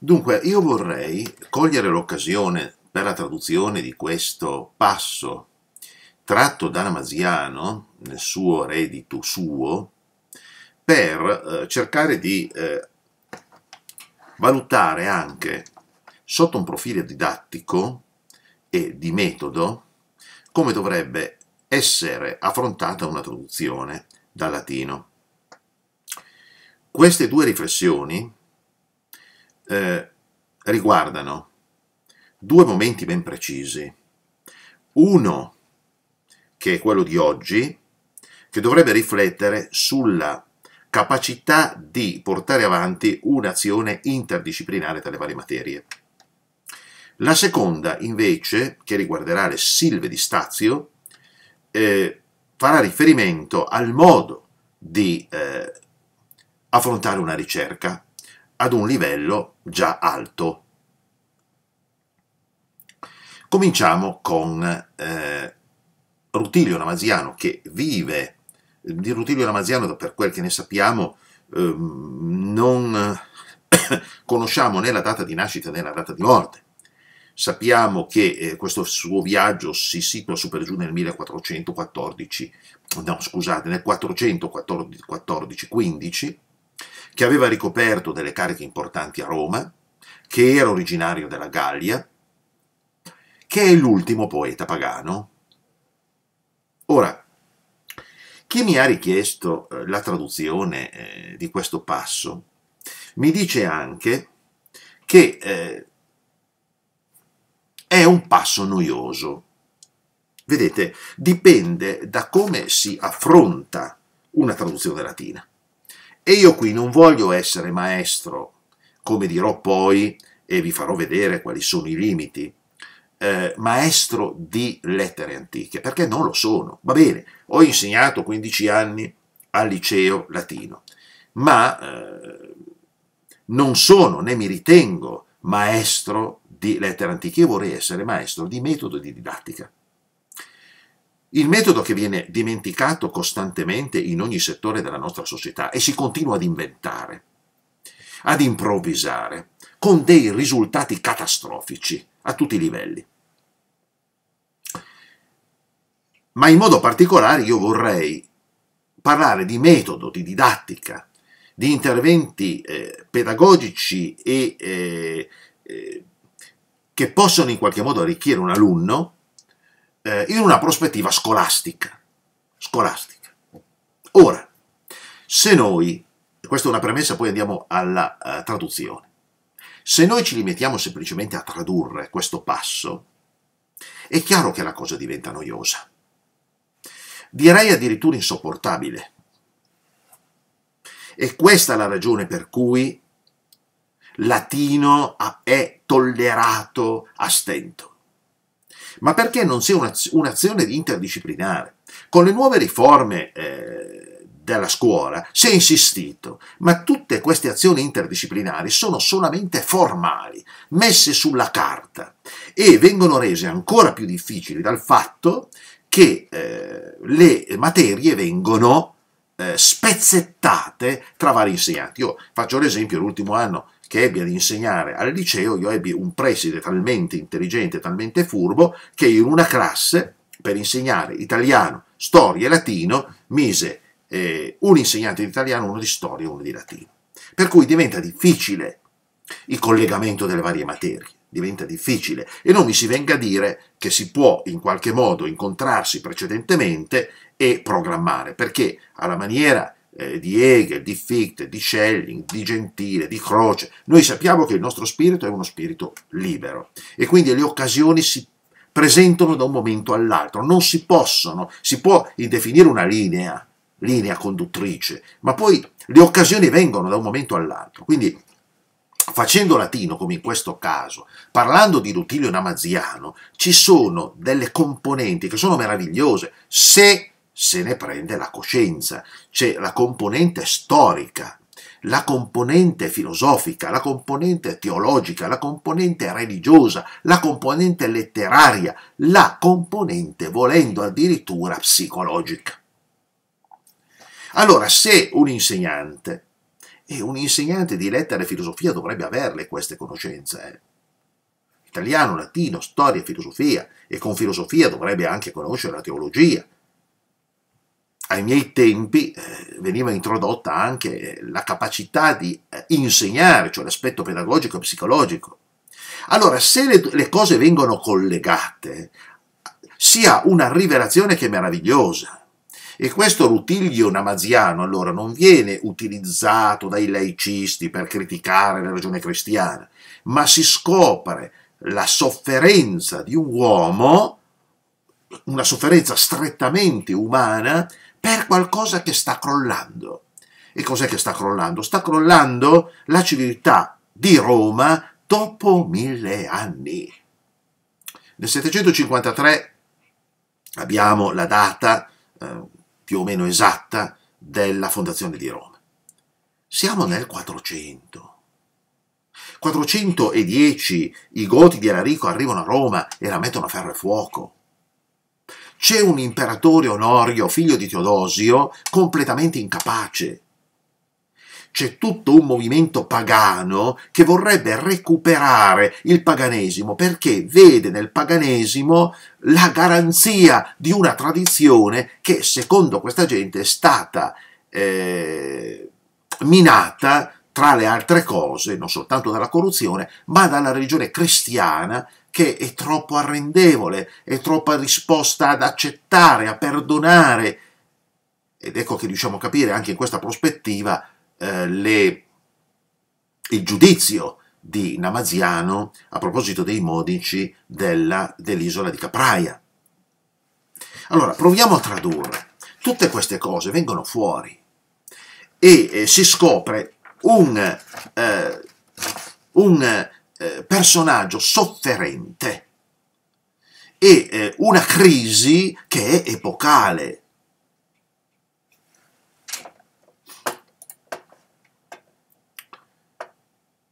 Dunque, io vorrei cogliere l'occasione per la traduzione di questo passo tratto da Namasiano nel suo reddito suo per eh, cercare di eh, valutare anche sotto un profilo didattico e di metodo come dovrebbe essere affrontata una traduzione dal latino. Queste due riflessioni eh, riguardano due momenti ben precisi. Uno, che è quello di oggi, che dovrebbe riflettere sulla capacità di portare avanti un'azione interdisciplinare tra le varie materie. La seconda, invece, che riguarderà le silve di Stazio, eh, farà riferimento al modo di eh, affrontare una ricerca ad un livello già alto. Cominciamo con eh, Rutilio Namasiano che vive, di Rutilio Namasiano per quel che ne sappiamo eh, non conosciamo né la data di nascita né la data di morte. Sappiamo che eh, questo suo viaggio si situa su per giù nel 1414, no scusate, nel 414-15, che aveva ricoperto delle cariche importanti a Roma, che era originario della Gallia, che è l'ultimo poeta pagano. Ora, chi mi ha richiesto eh, la traduzione eh, di questo passo mi dice anche che eh, è un passo noioso. Vedete, dipende da come si affronta una traduzione latina. E io qui non voglio essere maestro, come dirò poi e vi farò vedere quali sono i limiti, eh, maestro di lettere antiche, perché non lo sono. Va bene, ho insegnato 15 anni al liceo latino, ma eh, non sono né mi ritengo maestro di lettere antiche, io vorrei essere maestro di metodo di didattica. Il metodo che viene dimenticato costantemente in ogni settore della nostra società e si continua ad inventare, ad improvvisare, con dei risultati catastrofici a tutti i livelli. Ma in modo particolare io vorrei parlare di metodo, di didattica, di interventi eh, pedagogici e, eh, eh, che possono in qualche modo arricchire un alunno eh, in una prospettiva scolastica. Scolastica. Ora, se noi, questa è una premessa, poi andiamo alla uh, traduzione, se noi ci limitiamo semplicemente a tradurre questo passo, è chiaro che la cosa diventa noiosa. Direi addirittura insopportabile. E questa è la ragione per cui latino è tollerato a stento ma perché non sia un'azione interdisciplinare. Con le nuove riforme eh, della scuola si è insistito, ma tutte queste azioni interdisciplinari sono solamente formali, messe sulla carta e vengono rese ancora più difficili dal fatto che eh, le materie vengono eh, spezzettate tra vari insegnanti. Io faccio l'esempio, l'ultimo anno che ebbi ad insegnare al liceo, io ebbi un preside talmente intelligente, talmente furbo, che in una classe, per insegnare italiano, storia e latino, mise eh, un insegnante di italiano, uno di storia e uno di latino. Per cui diventa difficile il collegamento delle varie materie diventa difficile e non mi si venga a dire che si può in qualche modo incontrarsi precedentemente e programmare, perché alla maniera eh, di Hegel, di Fichte, di Schelling, di Gentile, di Croce. Noi sappiamo che il nostro spirito è uno spirito libero e quindi le occasioni si presentano da un momento all'altro, non si possono, si può indefinire una linea, linea conduttrice, ma poi le occasioni vengono da un momento all'altro. Quindi facendo latino, come in questo caso, parlando di Lutilio Namaziano, ci sono delle componenti che sono meravigliose. Se se ne prende la coscienza, c'è la componente storica, la componente filosofica, la componente teologica, la componente religiosa, la componente letteraria, la componente, volendo addirittura, psicologica. Allora, se un insegnante, e un insegnante di lettere e filosofia dovrebbe averle queste conoscenze, eh, italiano, latino, storia, filosofia, e con filosofia dovrebbe anche conoscere la teologia, ai miei tempi eh, veniva introdotta anche la capacità di eh, insegnare, cioè l'aspetto pedagogico e psicologico. Allora, se le, le cose vengono collegate, si ha una rivelazione che è meravigliosa. E questo Rutilio Namaziano allora non viene utilizzato dai laicisti per criticare la ragione cristiana, ma si scopre la sofferenza di un uomo, una sofferenza strettamente umana, per qualcosa che sta crollando. E cos'è che sta crollando? Sta crollando la civiltà di Roma dopo mille anni. Nel 753 abbiamo la data eh, più o meno esatta della fondazione di Roma. Siamo nel 400. 410 i goti di Alarico arrivano a Roma e la mettono a ferro e fuoco. C'è un imperatore Onorio, figlio di Teodosio, completamente incapace. C'è tutto un movimento pagano che vorrebbe recuperare il paganesimo perché vede nel paganesimo la garanzia di una tradizione che secondo questa gente è stata eh, minata tra le altre cose, non soltanto dalla corruzione, ma dalla religione cristiana che è troppo arrendevole, è troppo disposta ad accettare, a perdonare. Ed ecco che riusciamo a capire anche in questa prospettiva eh, le, il giudizio di Namaziano a proposito dei modici dell'isola di Capraia. Allora, proviamo a tradurre. Tutte queste cose vengono fuori e eh, si scopre un, eh, un eh, personaggio sofferente e eh, una crisi che è epocale.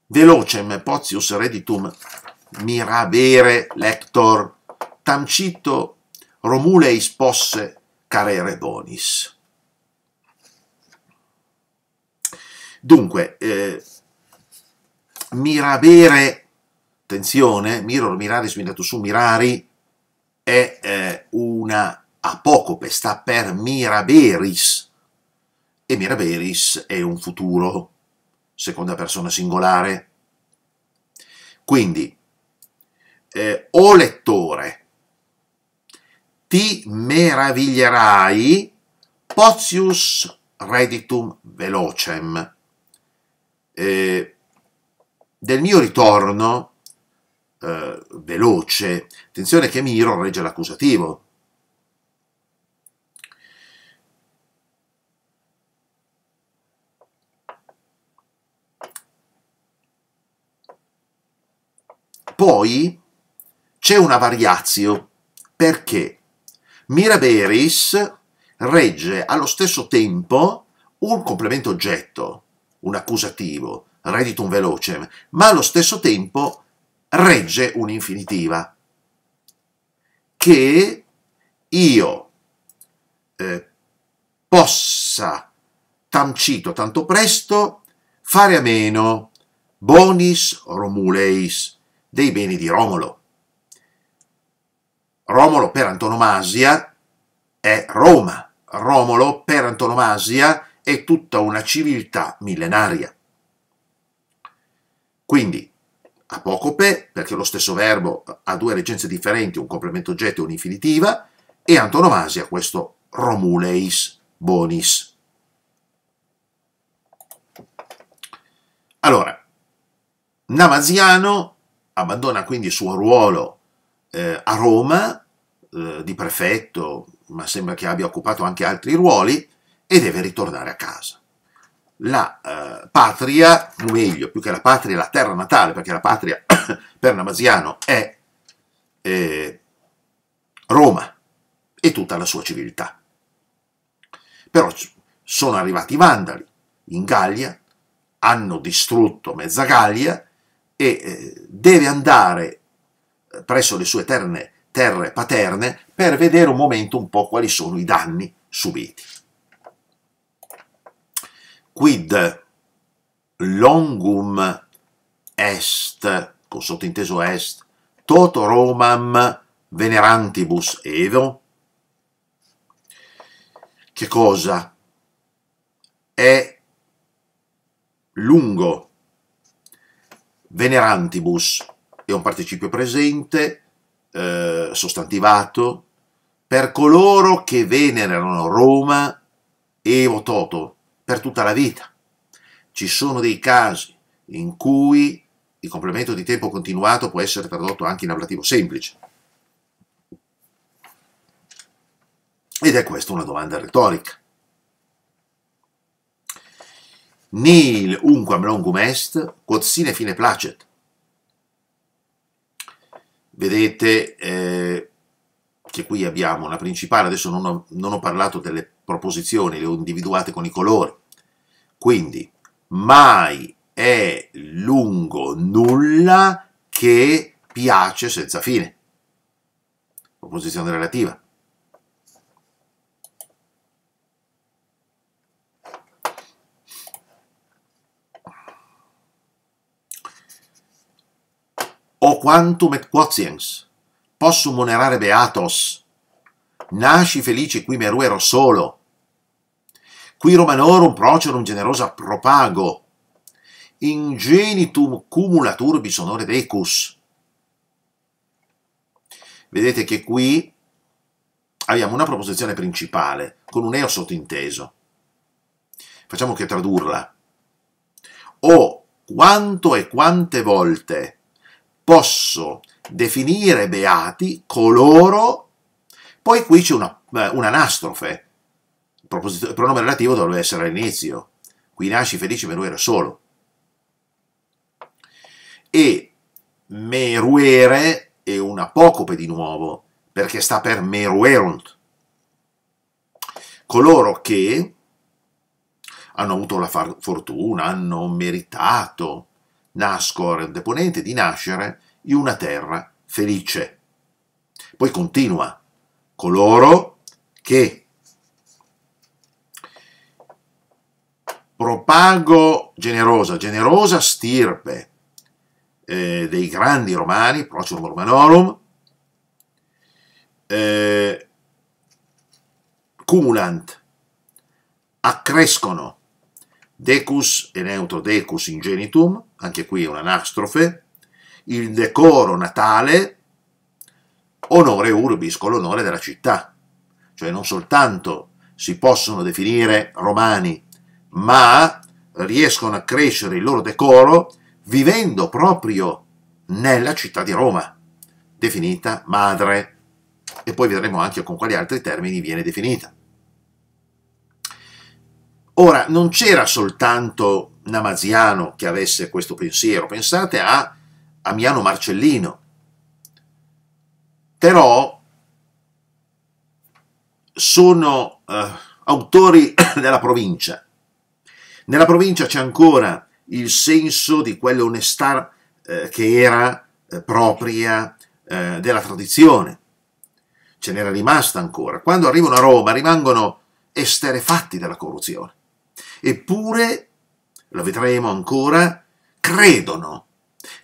Velocem potius reditum mirabere lector tamcito romuleis posse carere bonis. Dunque, eh, mirabere, attenzione, miror mirari sminato su mirari, è eh, una apocope, sta per miraberis, e miraberis è un futuro, seconda persona singolare. Quindi, eh, o lettore, ti meraviglierai potius reditum velocem. Eh, del mio ritorno eh, veloce. Attenzione che Miro regge l'accusativo. Poi c'è una variazio perché Miraberis regge allo stesso tempo un complemento oggetto, un accusativo, Reditum velocem, ma allo stesso tempo regge un'infinitiva che io eh, possa, tancito tanto presto, fare a meno bonis romuleis dei beni di Romolo. Romolo per antonomasia è Roma, Romolo per antonomasia è tutta una civiltà millenaria. Quindi apocope, perché lo stesso verbo ha due reggenze differenti, un complemento oggetto e un'infinitiva, e antonomasia questo Romuleis bonis. Allora, Namaziano abbandona quindi il suo ruolo eh, a Roma, eh, di prefetto, ma sembra che abbia occupato anche altri ruoli, e deve ritornare a casa la eh, patria, o meglio, più che la patria, la terra natale, perché la patria per Namasiano è eh, Roma e tutta la sua civiltà. Però sono arrivati i Vandali in Gallia, hanno distrutto mezza Gallia e eh, deve andare eh, presso le sue terne, terre paterne per vedere un momento un po' quali sono i danni subiti quid longum est, con sottinteso est, tot Romam venerantibus evo? Che cosa? È lungo. Venerantibus è un participio presente, eh, sostantivato, per coloro che venerano Roma, evo toto per tutta la vita. Ci sono dei casi in cui il complemento di tempo continuato può essere tradotto anche in ablativo semplice. Ed è questa una domanda retorica. Nil unquam longum est, quod sine fine placet. Vedete eh, che qui abbiamo la principale, adesso non ho, non ho parlato delle proposizioni le ho individuate con i colori. Quindi mai è lungo nulla che piace senza fine. Proposizione relativa. O quantum et quotiens, possum monerare beatos, nasci felice qui meruero solo, qui Romanorum procerum generosa propago, ingenitum cumulaturbis honore decus. Vedete che qui abbiamo una proposizione principale con un eo sottinteso. Facciamo che tradurla. O quanto e quante volte posso definire beati coloro, poi qui c'è una, eh, un'anastrofe, il pronome relativo dovrebbe essere all'inizio. Qui nasci felice Meruero solo. E Meruere è un apocope di nuovo, perché sta per Meruerunt. Coloro che hanno avuto la fortuna, hanno meritato, nascore un deponente, di nascere in una terra felice. Poi continua, coloro che propago generosa, generosa stirpe eh, dei grandi romani, Procinum Romanorum, eh, cumulant, accrescono, decus e neutro decus ingenitum, anche qui è un'anastrofe, il decoro natale, onore urbis, con l'onore della città. Cioè non soltanto si possono definire romani ma riescono a crescere il loro decoro vivendo proprio nella città di Roma, definita madre, e poi vedremo anche con quali altri termini viene definita. Ora, non c'era soltanto Namaziano che avesse questo pensiero, pensate a Amiano Marcellino, però sono eh, autori della provincia nella provincia c'è ancora il senso di quell'onestà eh, che era eh, propria eh, della tradizione. Ce n'era rimasta ancora. Quando arrivano a Roma rimangono esterefatti dalla corruzione. Eppure, lo vedremo ancora, credono,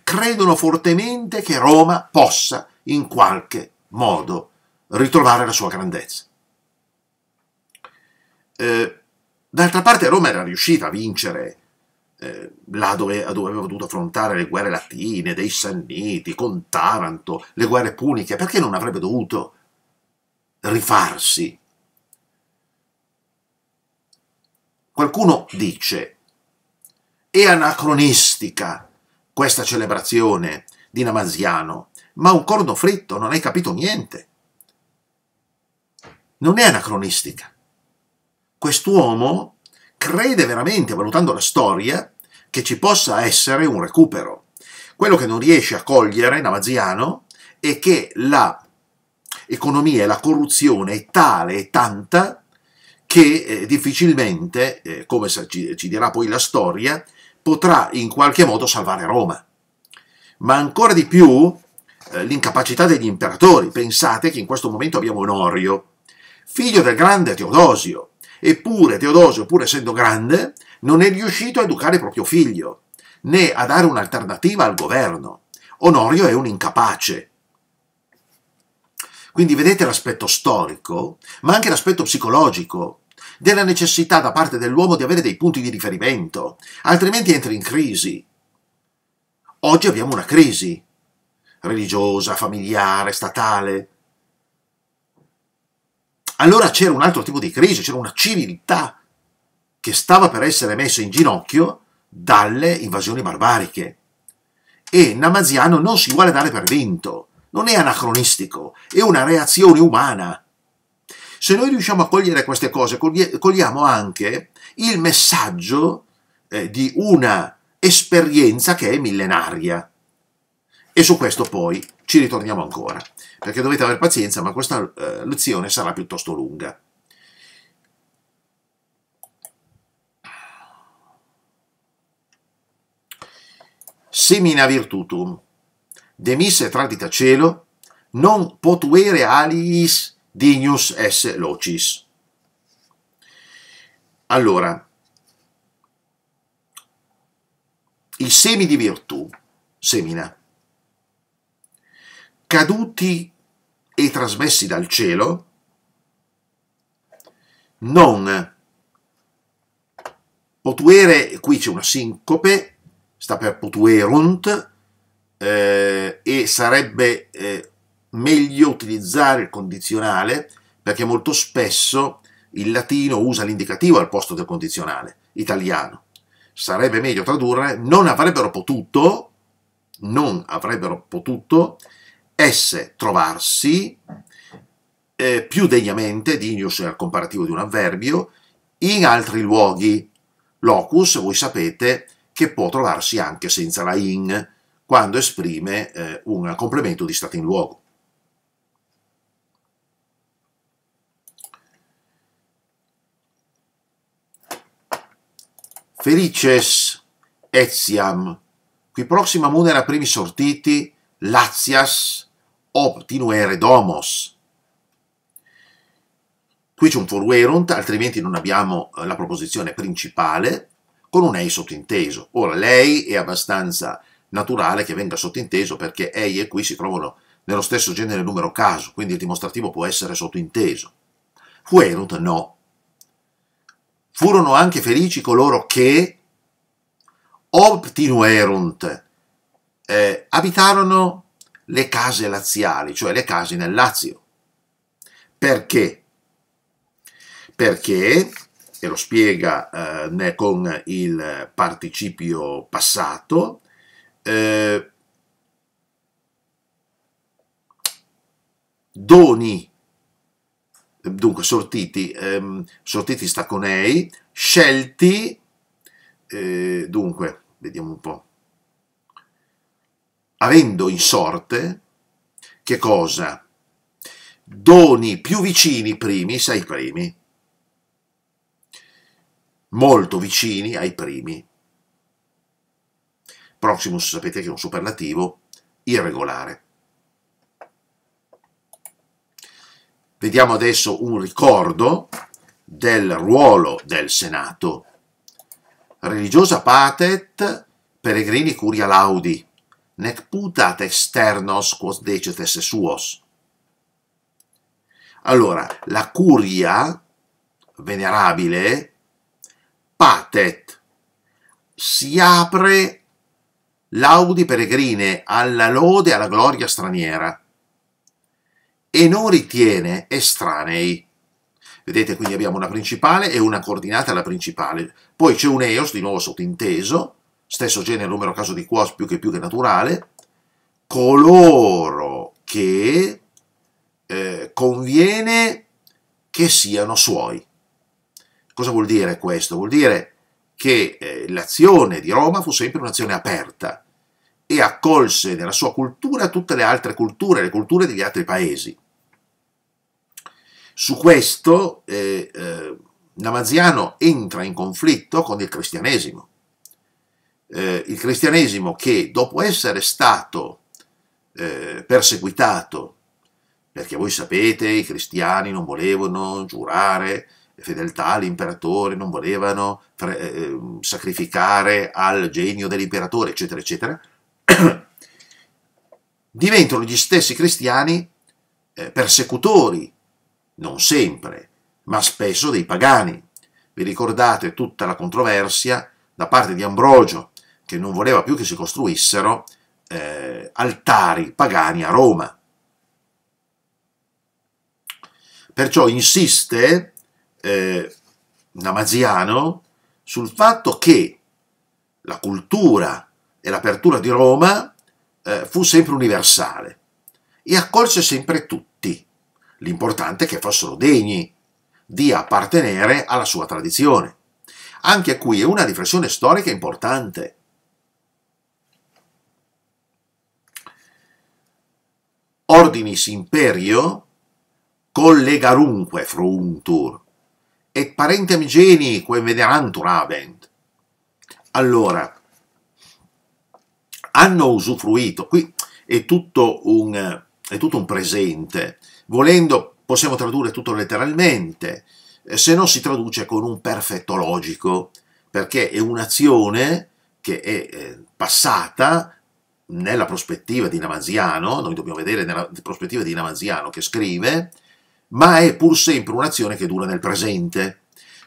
credono fortemente che Roma possa in qualche modo ritrovare la sua grandezza. Eh, D'altra parte Roma era riuscita a vincere eh, là dove, dove aveva dovuto affrontare le guerre latine, dei Sanniti, con Taranto, le guerre puniche, perché non avrebbe dovuto rifarsi? Qualcuno dice, è anacronistica questa celebrazione di Namaziano, ma un corno fritto non hai capito niente. Non è anacronistica quest'uomo crede veramente, valutando la storia, che ci possa essere un recupero. Quello che non riesce a cogliere Namaziano è che l'economia e la corruzione è tale e tanta che eh, difficilmente, eh, come ci, ci dirà poi la storia, potrà in qualche modo salvare Roma. Ma ancora di più eh, l'incapacità degli imperatori. Pensate che in questo momento abbiamo Onorio, figlio del grande Teodosio, Eppure Teodosio, pur essendo grande, non è riuscito a educare proprio figlio, né a dare un'alternativa al governo. Onorio è un incapace. Quindi vedete l'aspetto storico, ma anche l'aspetto psicologico, della necessità da parte dell'uomo di avere dei punti di riferimento, altrimenti entra in crisi. Oggi abbiamo una crisi religiosa, familiare, statale, allora c'era un altro tipo di crisi, c'era una civiltà che stava per essere messa in ginocchio dalle invasioni barbariche. E Namaziano non si vuole dare per vinto, non è anacronistico, è una reazione umana. Se noi riusciamo a cogliere queste cose, cogliamo anche il messaggio eh, di una esperienza che è millenaria. E su questo poi ci ritorniamo ancora perché dovete avere pazienza, ma questa eh, lezione sarà piuttosto lunga. Semina virtutum, demisse tradita cielo, non potuere aliis dignus es locis. Allora, i semi di virtù semina. Caduti e trasmessi dal cielo, non potuere, qui c'è una sincope, sta per potuerunt, eh, e sarebbe eh, meglio utilizzare il condizionale perché molto spesso il latino usa l'indicativo al posto del condizionale italiano. Sarebbe meglio tradurre non avrebbero potuto, non avrebbero potuto esse trovarsi eh, più degnamente, dignus è cioè, il comparativo di un avverbio, in altri luoghi. Locus, voi sapete, che può trovarsi anche senza la in, quando esprime eh, un complemento di stato in luogo. Felices etiam, qui prossima munera primi sortiti, latias obtinuere domos. Qui c'è un foruerunt, altrimenti non abbiamo eh, la proposizione principale con un ei sottinteso. Ora, lei è abbastanza naturale che venga sottinteso perché ei e qui si trovano nello stesso genere numero caso, quindi il dimostrativo può essere sottinteso. Fuerunt no. Furono anche felici coloro che obtinuerunt eh, abitarono le case laziali, cioè le case nel Lazio. Perché? Perché, e lo spiega eh, con il participio passato, eh, doni, dunque sortiti, ehm, sortiti staconei, scelti, eh, dunque, vediamo un po', avendo in sorte, che cosa? Doni più vicini primi ai primi, molto vicini ai primi. Proximus sapete che è un superlativo irregolare. Vediamo adesso un ricordo del ruolo del Senato. Religiosa patet, peregrini curia laudi nec putat externos quos decet suos. Allora, la curia venerabile patet si apre laudi peregrine alla lode alla gloria straniera e non ritiene estranei. Vedete, quindi abbiamo una principale e una coordinata alla principale. Poi c'è un eos, di nuovo sottinteso, stesso genere, numero, caso di quos, più che più che naturale, coloro che eh, conviene che siano suoi. Cosa vuol dire questo? Vuol dire che eh, l'azione di Roma fu sempre un'azione aperta e accolse nella sua cultura tutte le altre culture, le culture degli altri paesi. Su questo eh, eh, Namaziano entra in conflitto con il cristianesimo eh, il cristianesimo che dopo essere stato eh, perseguitato, perché voi sapete i cristiani non volevano giurare fedeltà all'imperatore, non volevano eh, sacrificare al genio dell'imperatore, eccetera, eccetera, diventano gli stessi cristiani eh, persecutori, non sempre, ma spesso dei pagani. Vi ricordate tutta la controversia da parte di Ambrogio che non voleva più che si costruissero eh, altari pagani a Roma. Perciò insiste eh, Namaziano sul fatto che la cultura e l'apertura di Roma eh, fu sempre universale e accolse sempre tutti. L'importante è che fossero degni di appartenere alla sua tradizione. Anche qui è una riflessione storica importante ordinis imperio, collegarunque fruuntur, et parentem geni quae venerantur avent. Allora, hanno usufruito, qui è tutto un, è tutto un presente, volendo possiamo tradurre tutto letteralmente, eh, se no si traduce con un perfetto logico, perché è un'azione che è eh, passata nella prospettiva di Namanziano, noi dobbiamo vedere nella prospettiva di Namanziano che scrive, ma è pur sempre un'azione che dura nel presente.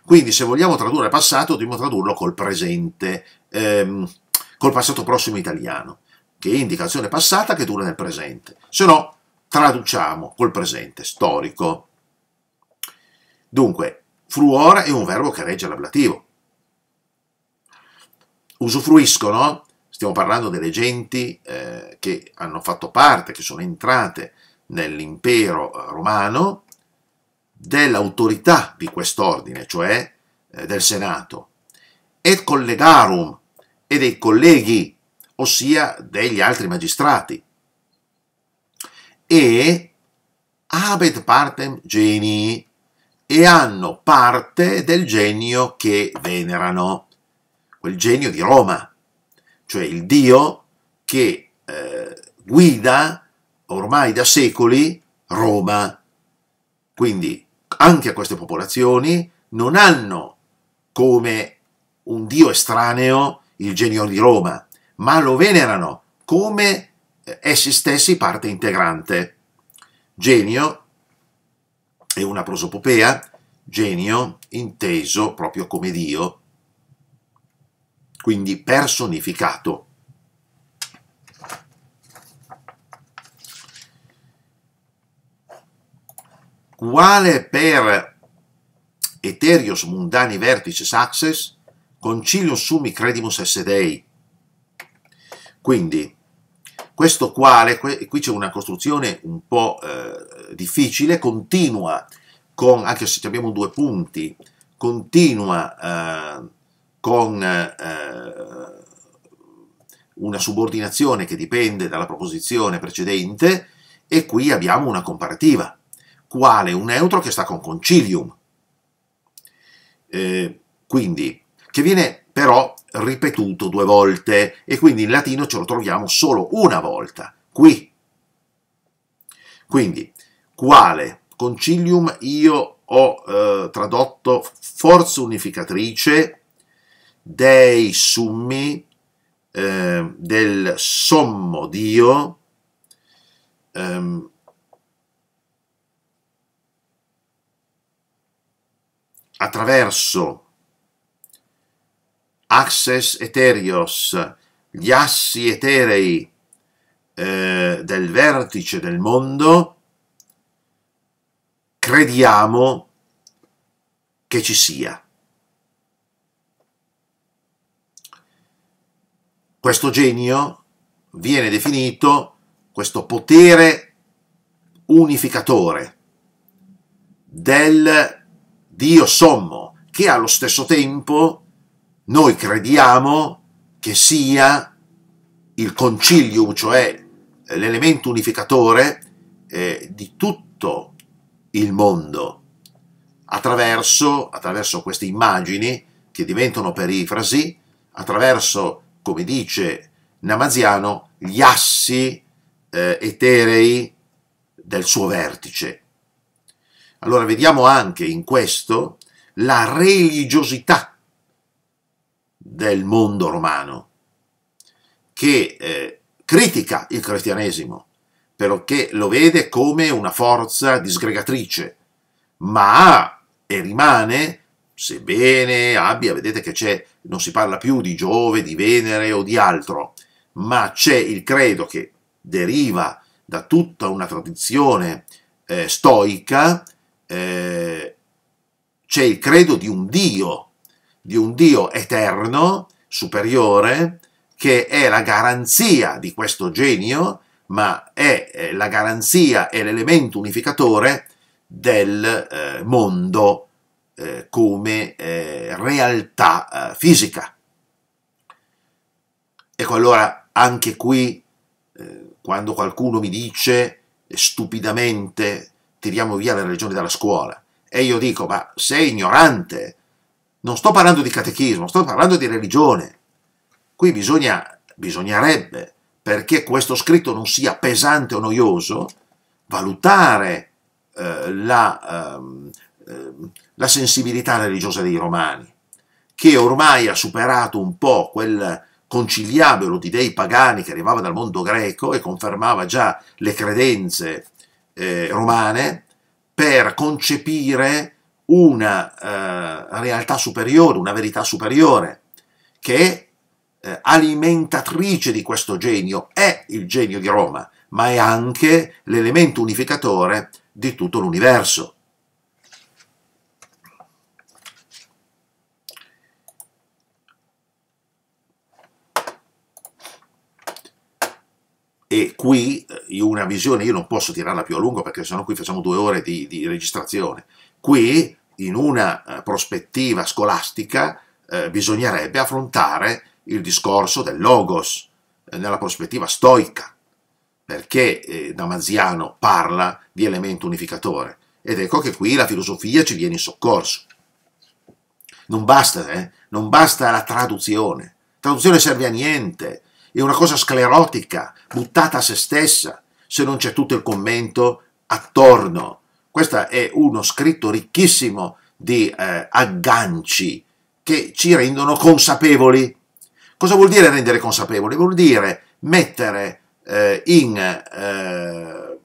Quindi se vogliamo tradurre passato dobbiamo tradurlo col presente, ehm, col passato prossimo italiano, che indica azione passata che dura nel presente. Se no, traduciamo col presente, storico. Dunque, fruora è un verbo che regge l'ablativo. Usufruiscono Stiamo parlando delle genti eh, che hanno fatto parte, che sono entrate nell'impero eh, romano, dell'autorità di quest'ordine, cioè eh, del Senato, et collegarum e dei colleghi, ossia degli altri magistrati. E abet partem genii e hanno parte del genio che venerano, quel genio di Roma, cioè il Dio che eh, guida ormai da secoli Roma. Quindi anche queste popolazioni non hanno come un dio estraneo il genio di Roma, ma lo venerano come eh, essi stessi parte integrante. Genio è una prosopopea, genio inteso proprio come Dio, quindi personificato. Quale per Eterios Mundani Vertice Access Concilium Summi Credimus S.D.I. Quindi, questo quale, qui c'è una costruzione un po' eh, difficile, continua con, anche se abbiamo due punti, continua eh, con eh, eh, una subordinazione che dipende dalla proposizione precedente e qui abbiamo una comparativa, quale un neutro che sta con concilium. Eh, quindi, che viene però ripetuto due volte e quindi in latino ce lo troviamo solo una volta, qui. Quindi, quale concilium io ho eh, tradotto forza unificatrice dei summi eh, del sommo Dio ehm, attraverso Access Eterios, gli assi eterei eh, del vertice del mondo, crediamo che ci sia. Questo genio viene definito questo potere unificatore del Dio sommo, che allo stesso tempo noi crediamo che sia il concilium, cioè l'elemento unificatore eh, di tutto il mondo, attraverso, attraverso queste immagini che diventano perifrasi, attraverso come dice Namaziano, gli assi eh, eterei del suo vertice. Allora vediamo anche in questo la religiosità del mondo romano, che eh, critica il cristianesimo, perché lo vede come una forza disgregatrice, ma ha e rimane sebbene abbia, vedete che non si parla più di Giove, di Venere o di altro, ma c'è il credo che deriva da tutta una tradizione eh, stoica, eh, c'è il credo di un Dio, di un Dio eterno, superiore, che è la garanzia di questo genio, ma è la garanzia, è l'elemento unificatore del eh, mondo eh, come eh, realtà eh, fisica. Ecco allora anche qui eh, quando qualcuno mi dice stupidamente tiriamo via la religione dalla scuola e io dico ma sei ignorante, non sto parlando di catechismo, sto parlando di religione. Qui bisogna, bisognerebbe, perché questo scritto non sia pesante o noioso, valutare eh, la, eh, la sensibilità religiosa dei romani, che ormai ha superato un po' quel conciliabolo di dei pagani che arrivava dal mondo greco e confermava già le credenze eh, romane, per concepire una eh, realtà superiore, una verità superiore, che eh, alimentatrice di questo genio è il genio di Roma, ma è anche l'elemento unificatore di tutto l'universo. e qui eh, una visione, io non posso tirarla più a lungo perché sennò qui facciamo due ore di, di registrazione, qui in una eh, prospettiva scolastica eh, bisognerebbe affrontare il discorso del logos eh, nella prospettiva stoica, perché eh, Damaziano parla di elemento unificatore ed ecco che qui la filosofia ci viene in soccorso. Non basta, eh? non basta la traduzione, la traduzione serve a niente, è una cosa sclerotica, buttata a se stessa, se non c'è tutto il commento attorno. Questo è uno scritto ricchissimo di eh, agganci che ci rendono consapevoli. Cosa vuol dire rendere consapevoli? Vuol dire mettere, eh, in, eh,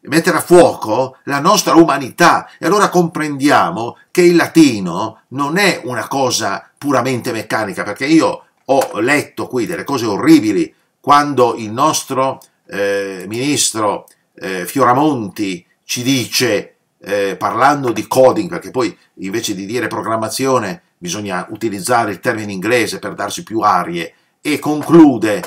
mettere a fuoco la nostra umanità e allora comprendiamo che il latino non è una cosa puramente meccanica perché io ho letto qui delle cose orribili quando il nostro eh, ministro eh, Fioramonti ci dice, eh, parlando di coding, perché poi invece di dire programmazione bisogna utilizzare il termine inglese per darsi più arie, e conclude,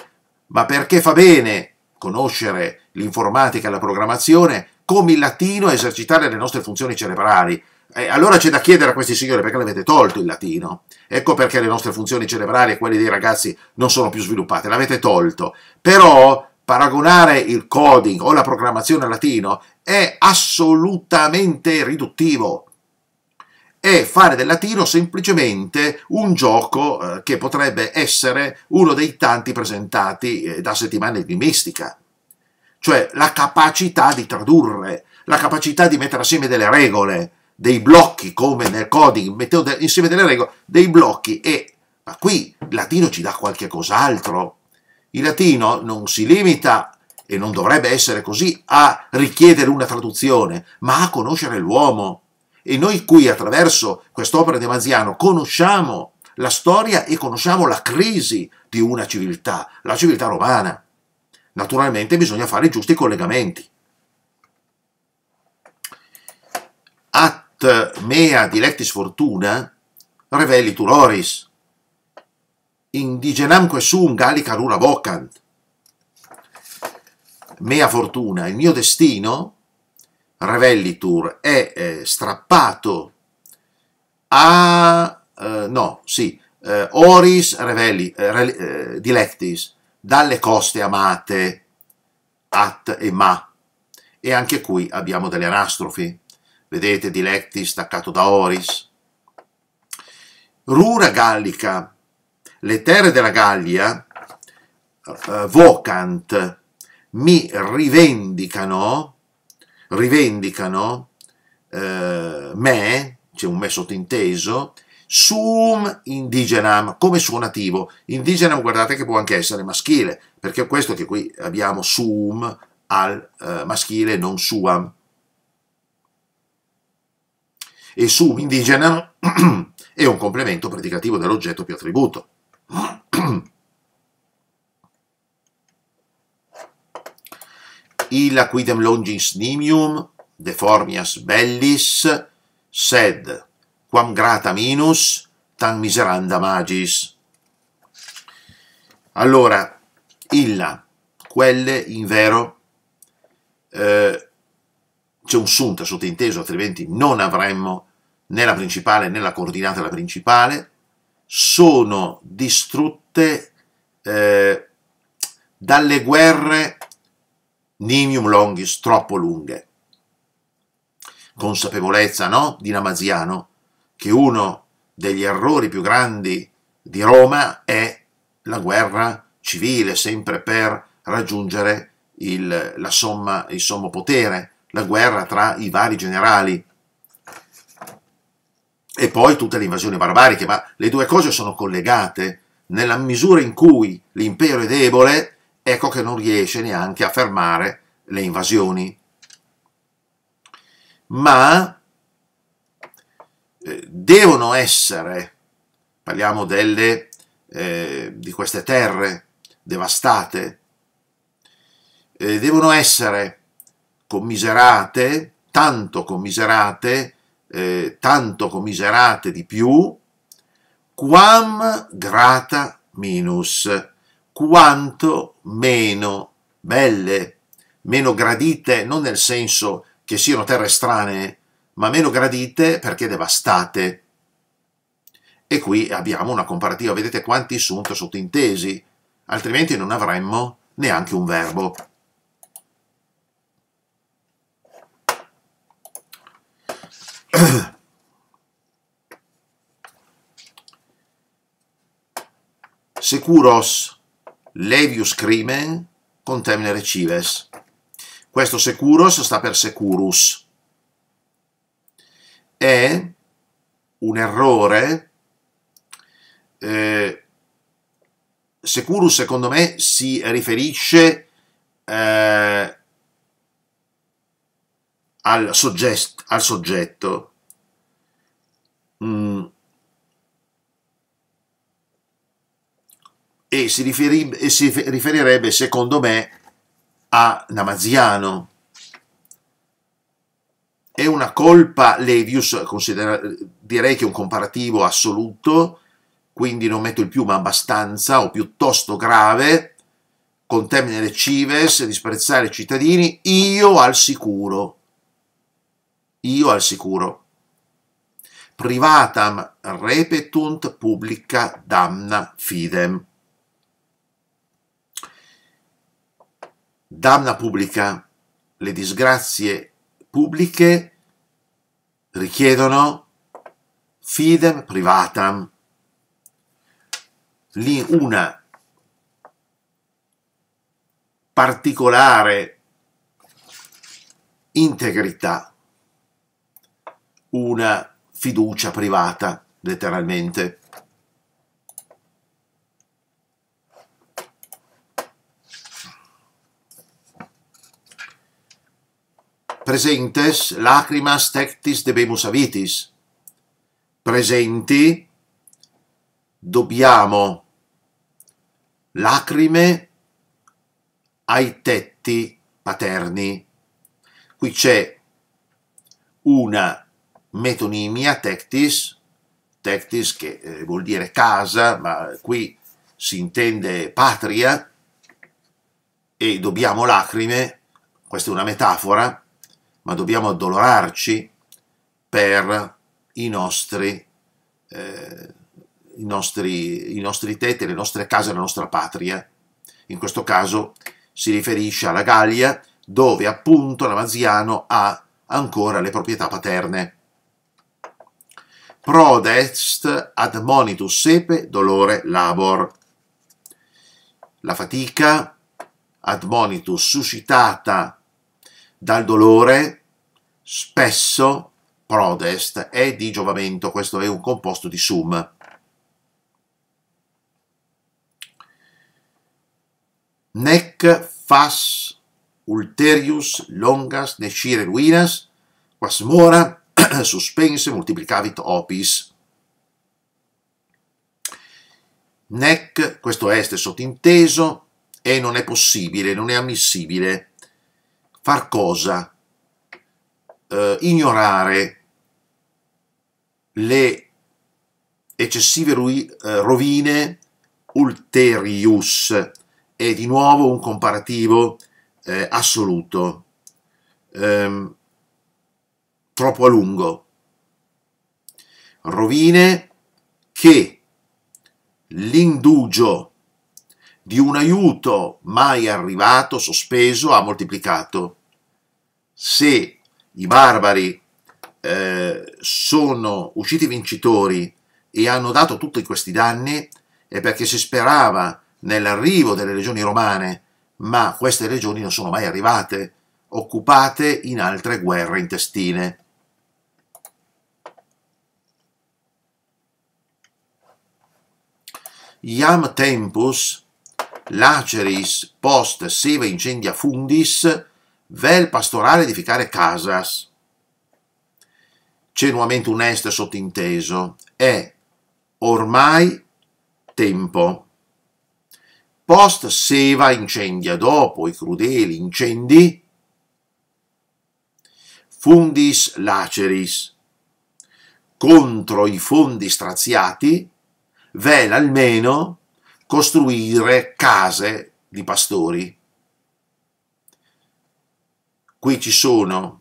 ma perché fa bene conoscere l'informatica e la programmazione, come il latino esercitare le nostre funzioni cerebrali. Eh, allora c'è da chiedere a questi signori perché l'avete tolto il latino. Ecco perché le nostre funzioni cerebrali e quelle dei ragazzi non sono più sviluppate, l'avete tolto. Però paragonare il coding o la programmazione al latino è assolutamente riduttivo. È fare del latino semplicemente un gioco eh, che potrebbe essere uno dei tanti presentati eh, da settimane di mistica. Cioè la capacità di tradurre, la capacità di mettere assieme delle regole, dei blocchi come nel coding, mettendo insieme delle regole, dei blocchi e ma qui il latino ci dà qualche cos'altro. Il latino non si limita e non dovrebbe essere così a richiedere una traduzione, ma a conoscere l'uomo. E noi qui attraverso quest'opera di Maziano conosciamo la storia e conosciamo la crisi di una civiltà, la civiltà romana. Naturalmente bisogna fare i giusti collegamenti. Atti eh, mea dilectis fortuna, reveli turoris. Indigenamque sum gallica rura vocant. Mea fortuna, il mio destino, Revellitur è eh, strappato a, eh, no, sì, eh, Oris Revelli, eh, eh, Dilectis, dalle coste amate, at e ma. E anche qui abbiamo delle anastrofi vedete Dilecti staccato da Oris. Rura gallica, le terre della Gallia, eh, vocant, mi rivendicano, rivendicano eh, me, c'è un me sottinteso, sum indigenam, come suo nativo. Indigenam guardate che può anche essere maschile, perché è questo che qui abbiamo sum al eh, maschile, non suam e sub indigenam è un complemento predicativo dell'oggetto più attributo. Illa quidem longis nimium, deformias bellis, sed quam grata minus, tan miseranda magis. Allora, illa, quelle in vero, eh, c'è un sunta sottinteso, altrimenti non avremmo né la principale né la coordinata della principale, sono distrutte eh, dalle guerre nimium longis troppo lunghe. Consapevolezza no? di Namaziano che uno degli errori più grandi di Roma è la guerra civile, sempre per raggiungere il, la somma, il sommo potere la guerra tra i vari generali e poi tutte le invasioni barbariche, ma le due cose sono collegate nella misura in cui l'impero è debole, ecco che non riesce neanche a fermare le invasioni. Ma eh, devono essere, parliamo delle, eh, di queste terre devastate, eh, devono essere commiserate, tanto commiserate, eh, tanto commiserate di più, quam grata minus, quanto meno belle, meno gradite, non nel senso che siano terre strane, ma meno gradite perché devastate. E qui abbiamo una comparativa, vedete quanti sunt sottintesi, altrimenti non avremmo neanche un verbo. Securos levius crimen contemne recives. Questo securos sta per securus. È un errore. Eh, securus, secondo me, si riferisce eh, al, soggest, al soggetto mm, e, si riferi, e si riferirebbe secondo me a Namaziano è una colpa Levius, direi che è un comparativo assoluto, quindi non metto il più ma abbastanza o piuttosto grave, con contemnere cives, disprezzare i cittadini, io al sicuro io al sicuro. Privatam repetunt publica damna fidem. Damna pubblica, le disgrazie pubbliche richiedono fidem privatam. Lì una particolare integrità una fiducia privata, letteralmente. Presentes lacrimas tectis debemus avitis. Presenti dobbiamo lacrime ai tetti paterni. Qui c'è una metonimia tectis, tectis che eh, vuol dire casa, ma qui si intende patria, e dobbiamo lacrime, questa è una metafora, ma dobbiamo addolorarci per i nostri, eh, i nostri, i nostri tetti, le nostre case, la nostra patria. In questo caso si riferisce alla Gallia, dove appunto Lamaziano ha ancora le proprietà paterne prodest est ad monitus sepe dolore labor. La fatica ad monitus suscitata dal dolore spesso prodest è di giovamento, questo è un composto di sum. Nec fas ulterius longas nescire ruinas, quas mora suspense, moltiplicavit opis. Nec, questo est è sottinteso, e non è possibile, non è ammissibile far cosa? Eh, ignorare le eccessive eh, rovine ulterius. È di nuovo un comparativo eh, assoluto. Um, troppo a lungo. Rovine che l'indugio di un aiuto mai arrivato, sospeso, ha moltiplicato. Se i barbari eh, sono usciti vincitori e hanno dato tutti questi danni, è perché si sperava nell'arrivo delle regioni romane, ma queste regioni non sono mai arrivate, occupate in altre guerre intestine. iam tempus laceris post seva incendia fundis vel pastorale edificare casas. C'è nuovamente un est sottinteso, è ormai tempo. Post seva incendia, dopo i crudeli incendi, fundis laceris, contro i fondi straziati, vela almeno costruire case di pastori. Qui ci sono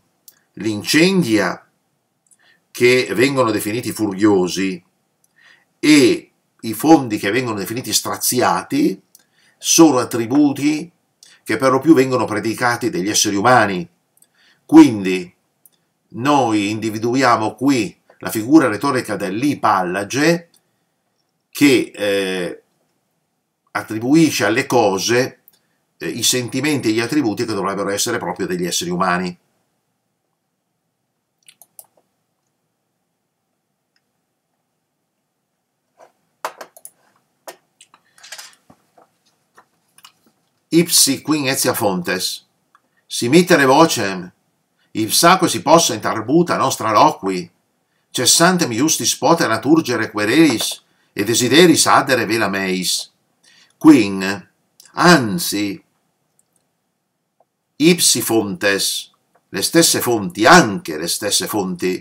l'incendia che vengono definiti furiosi e i fondi che vengono definiti straziati sono attributi che per lo più vengono predicati degli esseri umani. Quindi noi individuiamo qui la figura retorica dell'ipallage che eh, attribuisce alle cose eh, i sentimenti e gli attributi che dovrebbero essere proprio degli esseri umani. Ipsi quin etia fontes, si mittere vocem, ipsaque si possa in tarbuta nostra loqui, cessantem justis poter naturgere querelis, e desideris adere vela meis. Quin, anzi, ipsi fontes, le stesse fonti, anche le stesse fonti.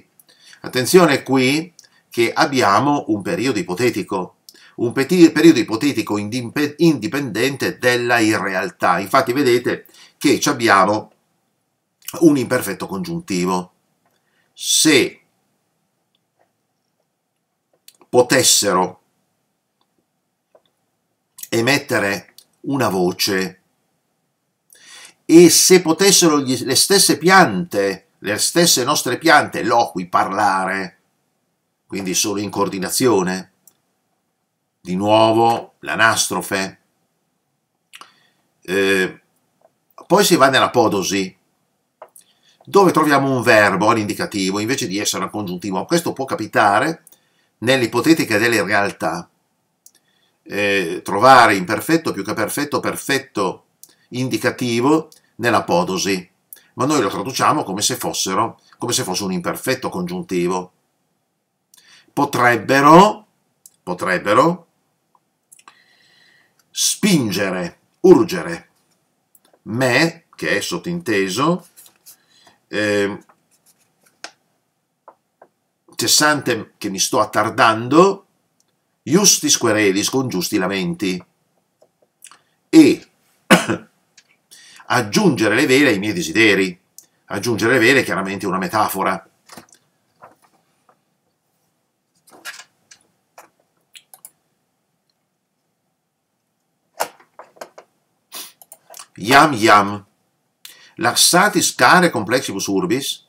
Attenzione qui che abbiamo un periodo ipotetico, un periodo ipotetico indipendente dalla irrealtà. Infatti vedete che abbiamo un imperfetto congiuntivo. Se potessero emettere una voce. E se potessero gli, le stesse piante, le stesse nostre piante, loqui, parlare, quindi solo in coordinazione, di nuovo l'anastrofe. Eh, poi si va nella podosi, dove troviamo un verbo all'indicativo invece di essere un congiuntivo. Questo può capitare nell'ipotetica delle realtà eh, trovare imperfetto più che perfetto, perfetto indicativo nell'apodosi, ma noi lo traduciamo come se, fossero, come se fosse un imperfetto congiuntivo. Potrebbero, potrebbero spingere, urgere me, che è sottinteso, eh, cessante che mi sto attardando, Justis querelis con giusti lamenti e aggiungere le vele ai miei desideri. Aggiungere le vele è chiaramente una metafora. Yam yam, laxatis care complexibus urbis,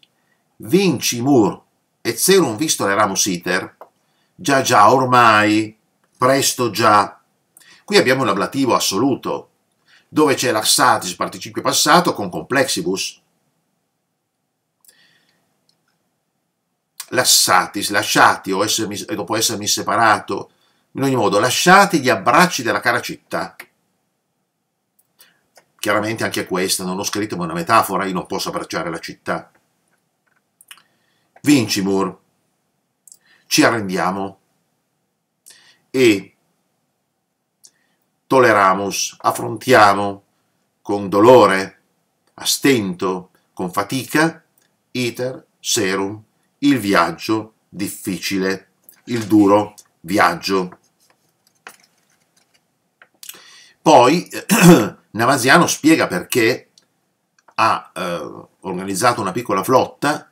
vincimur et serum visto le ramus iter, già già ormai, presto già. Qui abbiamo un ablativo assoluto, dove c'è l'arsatis participio passato con complexibus. Lassatis, lasciati, o essermi, dopo essermi separato, in ogni modo, lasciati gli abbracci della cara città. Chiaramente anche questa, non ho scritto, ma è una metafora, io non posso abbracciare la città. Vincimur, ci arrendiamo e toleramos, affrontiamo con dolore, a stento, con fatica, iter serum, il viaggio difficile, il duro viaggio. Poi Navasiano spiega perché ha eh, organizzato una piccola flotta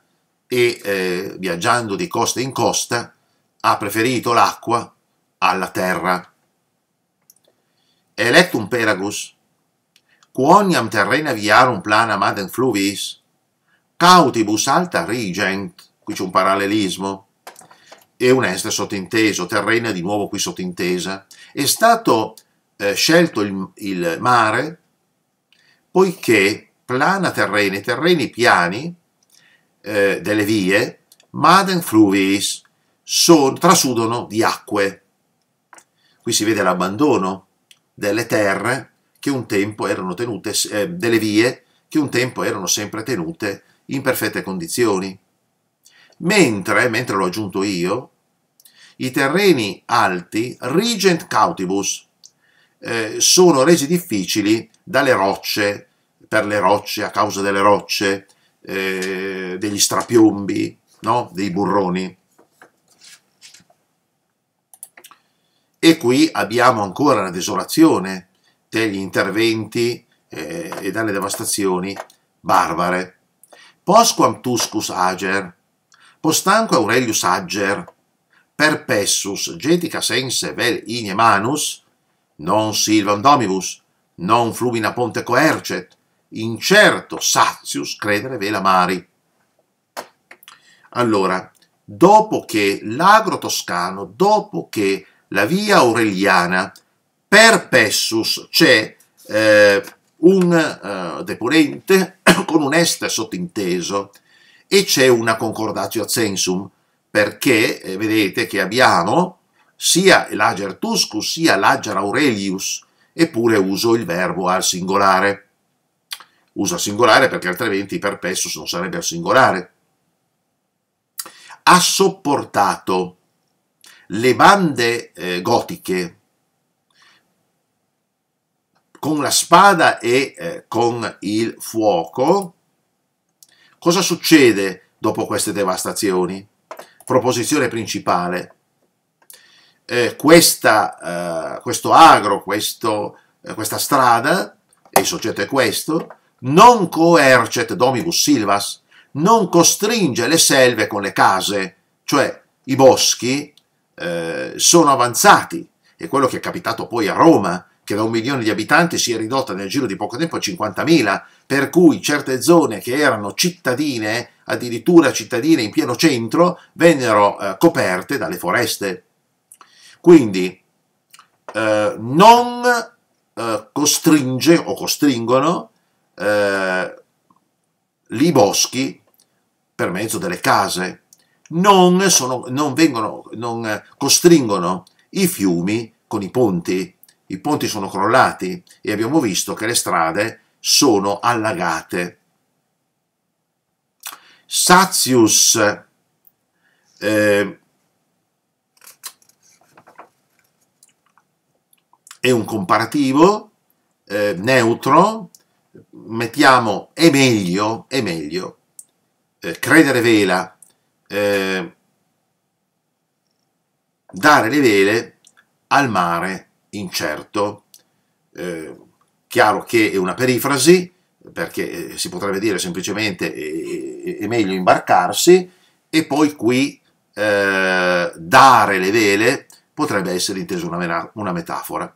e eh, viaggiando di costa in costa ha preferito l'acqua alla terra. Electum peragus, quoniam terrena viarum plana maden fluvis, cautibus alta rigent, qui c'è un parallelismo, e un est sottinteso, terrena di nuovo qui sottintesa, è stato eh, scelto il, il mare poiché plana terreni, terreni piani, eh, delle vie, maden fluvis, son, trasudono di acque. Qui si vede l'abbandono delle terre che un tempo erano tenute, eh, delle vie che un tempo erano sempre tenute in perfette condizioni. Mentre, mentre l'ho aggiunto io, i terreni alti, rigent cautibus, eh, sono resi difficili dalle rocce, per le rocce, a causa delle rocce, eh, degli strapiombi, no? dei burroni. E qui abbiamo ancora la desolazione degli interventi eh, e dalle devastazioni barbare. Posquam tuscus ager, postanque Aurelius ager, perpessus getica sense vel inie manus, non silvan domibus, non flumina ponte coercet, incerto Sazius credere vela mari. Allora, dopo che l'agro toscano, dopo che la via Aureliana per Pessus c'è eh, un eh, deponente con un est sottinteso e c'è una concordatio ad perché eh, vedete che abbiamo sia l'ager tuscus sia l'ager aurelius eppure uso il verbo al singolare uso al singolare perché altrimenti perpessus non sarebbe al singolare. Ha sopportato le bande eh, gotiche con la spada e eh, con il fuoco. Cosa succede dopo queste devastazioni? Proposizione principale. Eh, questa, eh, questo agro, questo, eh, questa strada, e il soggetto è questo, non coercet domibus silvas, non costringe le selve con le case, cioè i boschi eh, sono avanzati, è quello che è capitato poi a Roma, che da un milione di abitanti si è ridotta nel giro di poco tempo a 50.000, per cui certe zone che erano cittadine, addirittura cittadine in pieno centro, vennero eh, coperte dalle foreste. Quindi eh, non eh, costringe o costringono eh, i boschi per mezzo delle case, non, sono, non, vengono, non costringono i fiumi con i ponti. I ponti sono crollati e abbiamo visto che le strade sono allagate. Sazius eh, è un comparativo eh, neutro mettiamo è meglio, è meglio, eh, credere vela, eh, dare le vele al mare incerto. Eh, chiaro che è una perifrasi, perché eh, si potrebbe dire semplicemente è, eh, eh, è meglio imbarcarsi, e poi qui dare le vele potrebbe essere intesa una, una metafora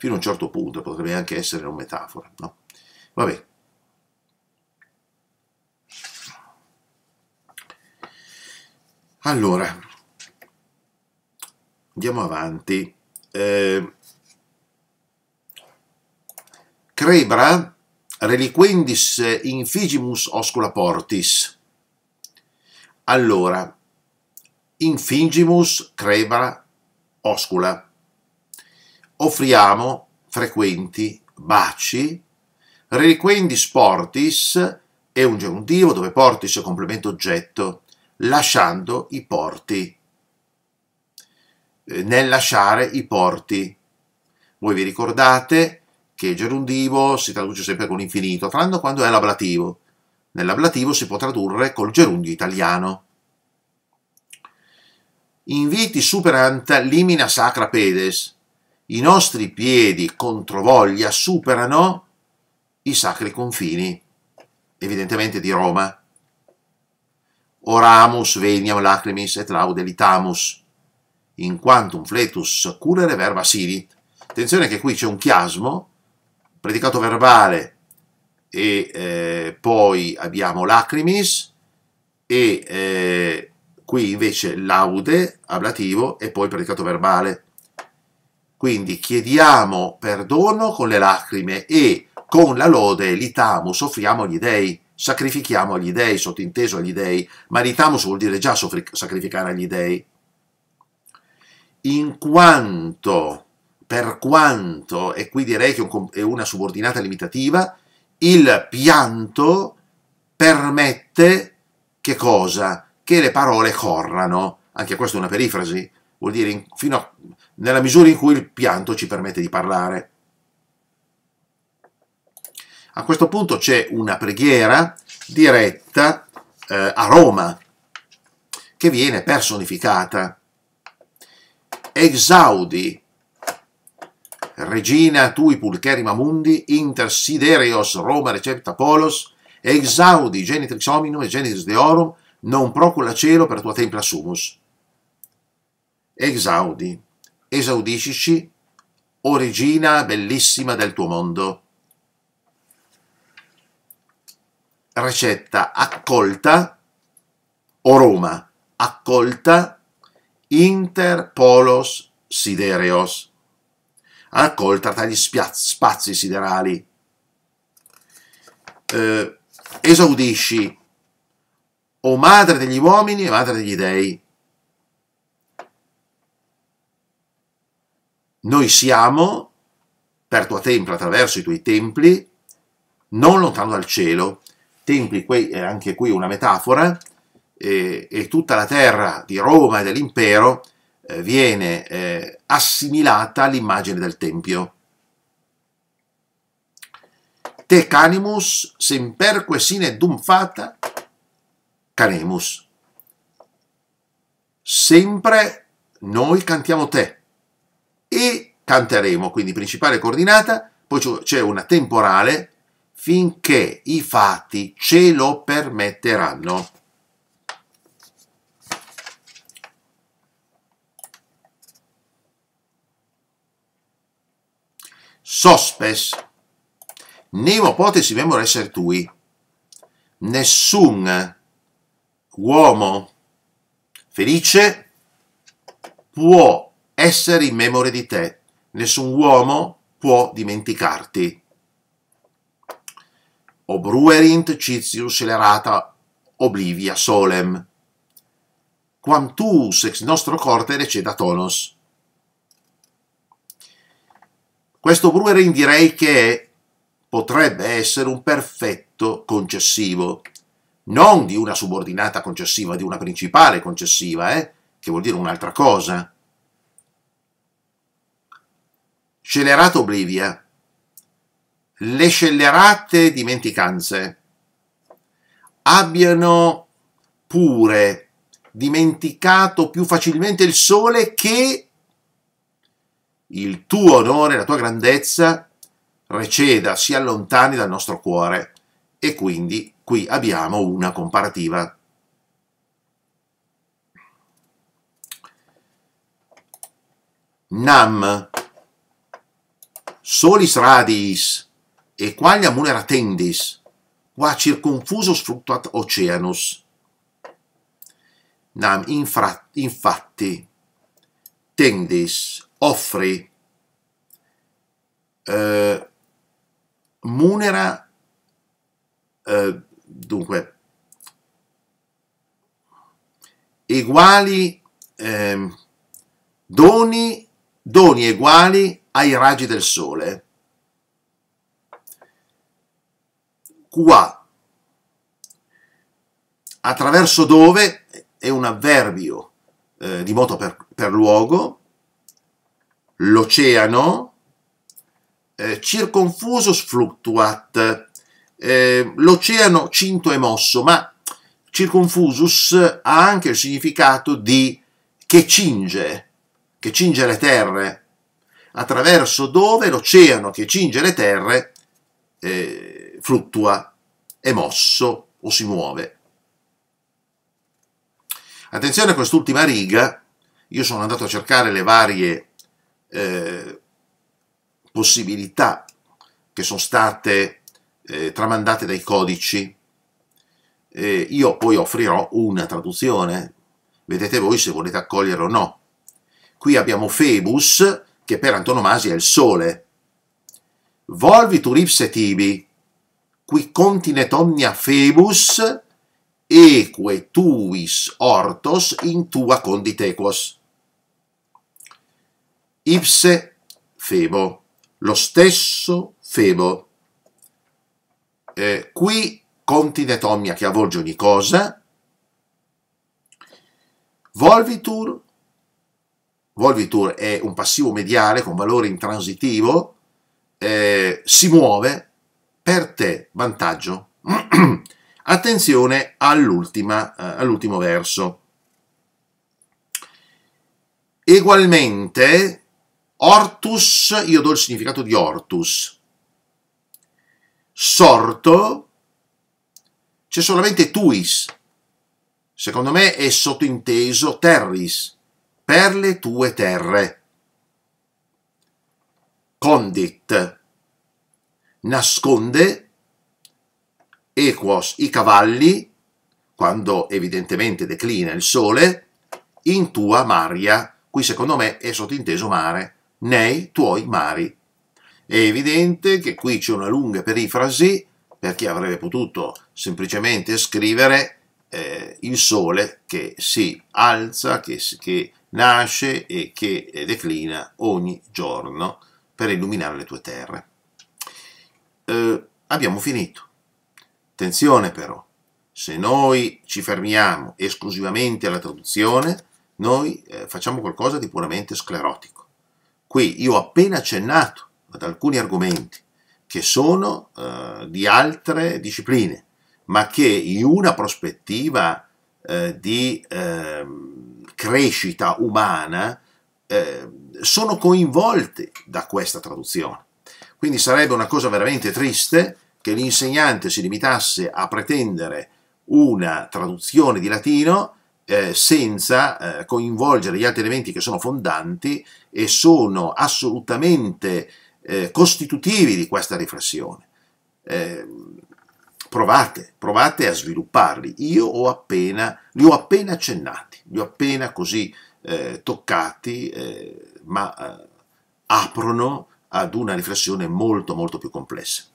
fino a un certo punto, potrebbe anche essere una metafora, no? Vabbè. Allora, andiamo avanti. Eh, Crebra reliquendis infigimus oscula portis. Allora, infigimus crebra oscula offriamo frequenti baci, reliquendi sportis e un genitivo dove portis è complemento oggetto, lasciando i porti. Eh, nel lasciare i porti. Voi vi ricordate che gerundivo si traduce sempre con infinito, tranne quando è l'ablativo. Nell'ablativo si può tradurre col gerundio italiano. Inviti superant limina sacra pedes, i nostri piedi controvoglia superano i sacri confini, evidentemente di Roma. Oramus veniam lacrimis et laudelitamus, in quantum fletus curere verba sidit. Attenzione che qui c'è un chiasmo, predicato verbale e eh, poi abbiamo lacrimis e eh, qui invece laude, ablativo e poi predicato verbale. Quindi chiediamo perdono con le lacrime e con la lode litamus offriamo agli dèi, sacrifichiamo agli dèi, sottinteso agli dèi, ma litamus vuol dire già sacrificare agli dèi. In quanto, per quanto, e qui direi che è una subordinata limitativa, il pianto permette che cosa? Che le parole corrano. Anche questa è una perifrasi, vuol dire fino a, nella misura in cui il pianto ci permette di parlare. A questo punto c'è una preghiera diretta eh, a Roma, che viene personificata. Exaudi, regina tui pulcherima mundi, inter sidereos Roma recepta polos, exaudi genitrix hominum e genitrix deorum, non procula cielo per tua templa sumus. Exaudi esaudiscici, origina bellissima del tuo mondo. Recetta accolta, o Roma, accolta, inter polos sidereos, accolta tra gli spazi siderali. Eh, esaudisci, o madre degli uomini e madre degli dei, Noi siamo, per tua templa, attraverso i tuoi templi, non lontano dal cielo. Templi, eh, anche qui una metafora, e, e tutta la terra di Roma e dell'impero eh, viene eh, assimilata all'immagine del Tempio. Te canimus semperque sine dum fata canemus. Sempre noi cantiamo te e canteremo, quindi principale coordinata, poi c'è una temporale finché i fatti ce lo permetteranno. Sospes. Nemo potesi memor essere tui. Nessun uomo felice può essere in memoria di te. Nessun uomo può dimenticarti. O Obruerint citius celerata oblivia solem. Quantus ex nostro corte receda tonos. Questo Bruerin direi che potrebbe essere un perfetto concessivo, non di una subordinata concessiva, di una principale concessiva, eh? che vuol dire un'altra cosa. Scellerato oblivia. Eh. Le scellerate dimenticanze abbiano pure dimenticato più facilmente il sole che il tuo onore, la tua grandezza receda, si allontani dal nostro cuore. E quindi qui abbiamo una comparativa. Nam solis radis e quaglia munera tendis, qua circonfusos fructuat oceanus. Nam infra, infatti tendis, offri, eh, munera, eh, dunque, eguali eh, doni, doni uguali ai raggi del sole, qua, attraverso dove è un avverbio eh, di moto per, per luogo, l'oceano, eh, circonfusus fluctuat, eh, l'oceano cinto e mosso, ma circonfusus ha anche il significato di che cinge, che cinge le terre, attraverso dove l'oceano che cinge le terre eh, fluttua, è mosso o si muove. Attenzione a quest'ultima riga, io sono andato a cercare le varie eh, possibilità che sono state eh, tramandate dai codici. Eh, io poi offrirò una traduzione, vedete voi se volete accogliere o no. Qui abbiamo Phoebus che per antonomasia è il Sole. Volvitur ipse tibi, qui continet omnia febus, eque tuis ortos in tua conditequos. Ipse febo, lo stesso febo. Eh, qui continet omnia che avvolge ogni cosa, volvitur Volvitur è un passivo mediale con valore intransitivo, eh, si muove per te vantaggio. Attenzione eh, all'ultimo verso. Egualmente, ortus, io do il significato di ortus. Sorto, c'è solamente tuis. Secondo me è sottointeso terris per le tue terre. Condit nasconde equos i cavalli, quando evidentemente declina il sole, in tua maria, qui secondo me è sottinteso mare, nei tuoi mari. È evidente che qui c'è una lunga perifrasi, perché avrebbe potuto semplicemente scrivere eh, il sole che si alza, che, che nasce e che eh, declina ogni giorno per illuminare le tue terre. Eh, abbiamo finito. Attenzione però, se noi ci fermiamo esclusivamente alla traduzione, noi eh, facciamo qualcosa di puramente sclerotico. Qui io ho appena accennato ad alcuni argomenti che sono eh, di altre discipline, ma che in una prospettiva eh, di ehm, crescita umana eh, sono coinvolte da questa traduzione. Quindi sarebbe una cosa veramente triste che l'insegnante si limitasse a pretendere una traduzione di latino eh, senza eh, coinvolgere gli altri elementi che sono fondanti e sono assolutamente eh, costitutivi di questa riflessione. Eh, provate, provate a svilupparli. Io ho appena, li ho appena accennati li ho appena così eh, toccati, eh, ma eh, aprono ad una riflessione molto molto più complessa.